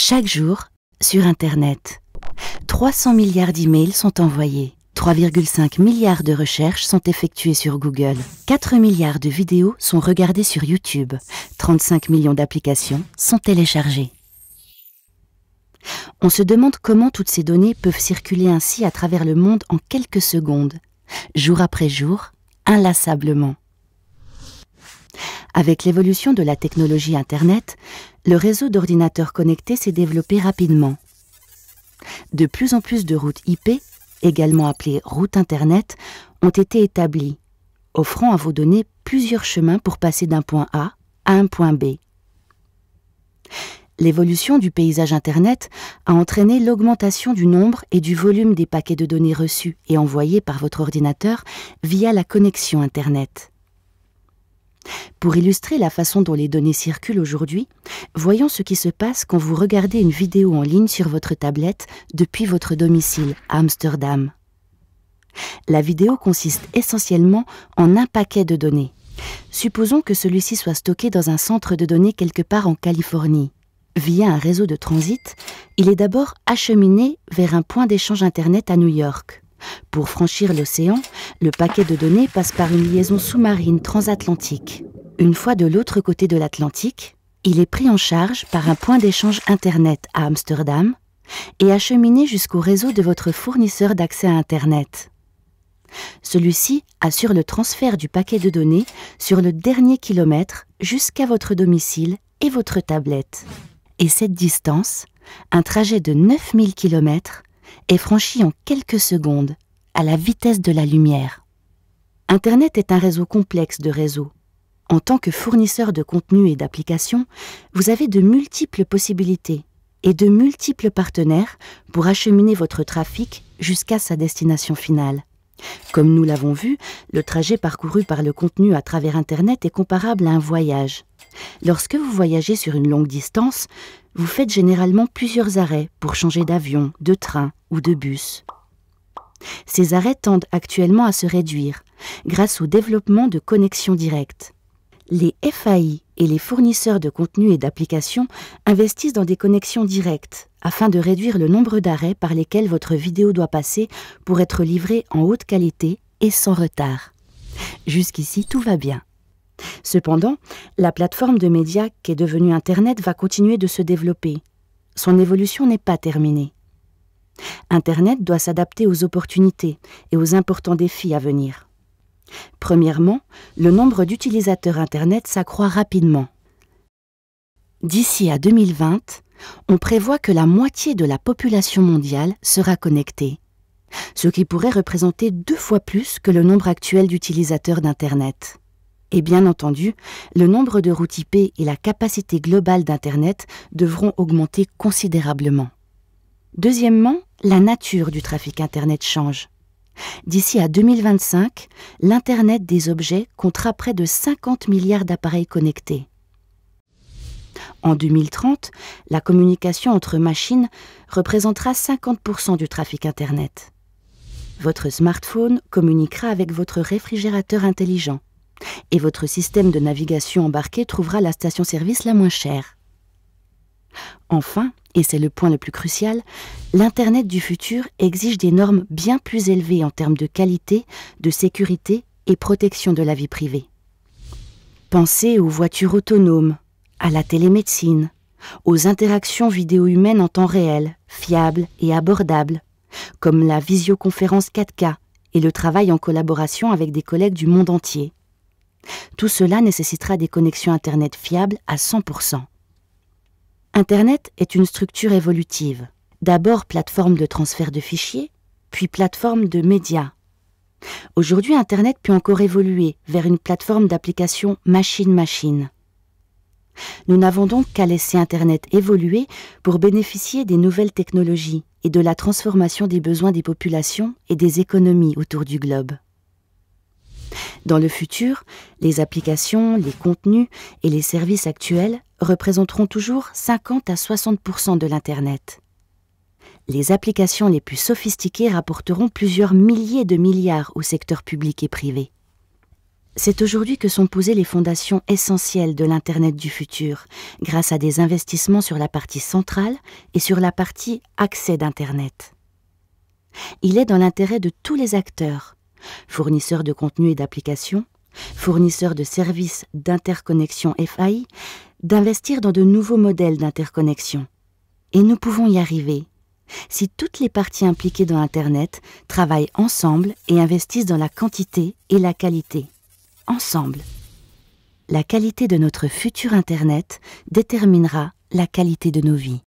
Chaque jour, sur Internet, 300 milliards d'emails sont envoyés. 3,5 milliards de recherches sont effectuées sur Google. 4 milliards de vidéos sont regardées sur YouTube. 35 millions d'applications sont téléchargées. On se demande comment toutes ces données peuvent circuler ainsi à travers le monde en quelques secondes, jour après jour, inlassablement. Avec l'évolution de la technologie Internet, le réseau d'ordinateurs connectés s'est développé rapidement. De plus en plus de routes IP, également appelées routes Internet, ont été établies, offrant à vos données plusieurs chemins pour passer d'un point A à un point B. L'évolution du paysage Internet a entraîné l'augmentation du nombre et du volume des paquets de données reçus et envoyés par votre ordinateur via la connexion Internet. Pour illustrer la façon dont les données circulent aujourd'hui, voyons ce qui se passe quand vous regardez une vidéo en ligne sur votre tablette depuis votre domicile à Amsterdam. La vidéo consiste essentiellement en un paquet de données. Supposons que celui-ci soit stocké dans un centre de données quelque part en Californie. Via un réseau de transit, il est d'abord acheminé vers un point d'échange Internet à New York. Pour franchir l'océan, le paquet de données passe par une liaison sous-marine transatlantique. Une fois de l'autre côté de l'Atlantique, il est pris en charge par un point d'échange Internet à Amsterdam et acheminé jusqu'au réseau de votre fournisseur d'accès à Internet. Celui-ci assure le transfert du paquet de données sur le dernier kilomètre jusqu'à votre domicile et votre tablette. Et cette distance, un trajet de 9000 km, est franchi en quelques secondes, à la vitesse de la lumière. Internet est un réseau complexe de réseaux. En tant que fournisseur de contenu et d'applications, vous avez de multiples possibilités et de multiples partenaires pour acheminer votre trafic jusqu'à sa destination finale. Comme nous l'avons vu, le trajet parcouru par le contenu à travers Internet est comparable à un voyage. Lorsque vous voyagez sur une longue distance, vous faites généralement plusieurs arrêts pour changer d'avion, de train ou de bus. Ces arrêts tendent actuellement à se réduire grâce au développement de connexions directes les FAI et les fournisseurs de contenu et d'applications investissent dans des connexions directes afin de réduire le nombre d'arrêts par lesquels votre vidéo doit passer pour être livrée en haute qualité et sans retard. Jusqu'ici, tout va bien. Cependant, la plateforme de médias qui est devenue Internet va continuer de se développer. Son évolution n'est pas terminée. Internet doit s'adapter aux opportunités et aux importants défis à venir. Premièrement, le nombre d'utilisateurs Internet s'accroît rapidement. D'ici à 2020, on prévoit que la moitié de la population mondiale sera connectée, ce qui pourrait représenter deux fois plus que le nombre actuel d'utilisateurs d'Internet. Et bien entendu, le nombre de routes IP et la capacité globale d'Internet devront augmenter considérablement. Deuxièmement, la nature du trafic Internet change. D'ici à 2025, l'Internet des objets comptera près de 50 milliards d'appareils connectés. En 2030, la communication entre machines représentera 50% du trafic Internet. Votre smartphone communiquera avec votre réfrigérateur intelligent et votre système de navigation embarqué trouvera la station-service la moins chère. Enfin, et c'est le point le plus crucial, l'Internet du futur exige des normes bien plus élevées en termes de qualité, de sécurité et protection de la vie privée. Pensez aux voitures autonomes, à la télémédecine, aux interactions vidéo humaines en temps réel, fiables et abordables, comme la visioconférence 4K et le travail en collaboration avec des collègues du monde entier. Tout cela nécessitera des connexions Internet fiables à 100%. Internet est une structure évolutive. D'abord plateforme de transfert de fichiers, puis plateforme de médias. Aujourd'hui, Internet peut encore évoluer vers une plateforme d'application machine-machine. Nous n'avons donc qu'à laisser Internet évoluer pour bénéficier des nouvelles technologies et de la transformation des besoins des populations et des économies autour du globe. Dans le futur, les applications, les contenus et les services actuels représenteront toujours 50 à 60 de l'Internet. Les applications les plus sophistiquées rapporteront plusieurs milliers de milliards au secteur public et privé. C'est aujourd'hui que sont posées les fondations essentielles de l'Internet du futur, grâce à des investissements sur la partie centrale et sur la partie accès d'Internet. Il est dans l'intérêt de tous les acteurs, fournisseurs de contenu et d'applications, fournisseurs de services d'interconnexion FI, d'investir dans de nouveaux modèles d'interconnexion. Et nous pouvons y arriver si toutes les parties impliquées dans Internet travaillent ensemble et investissent dans la quantité et la qualité. Ensemble. La qualité de notre futur Internet déterminera la qualité de nos vies.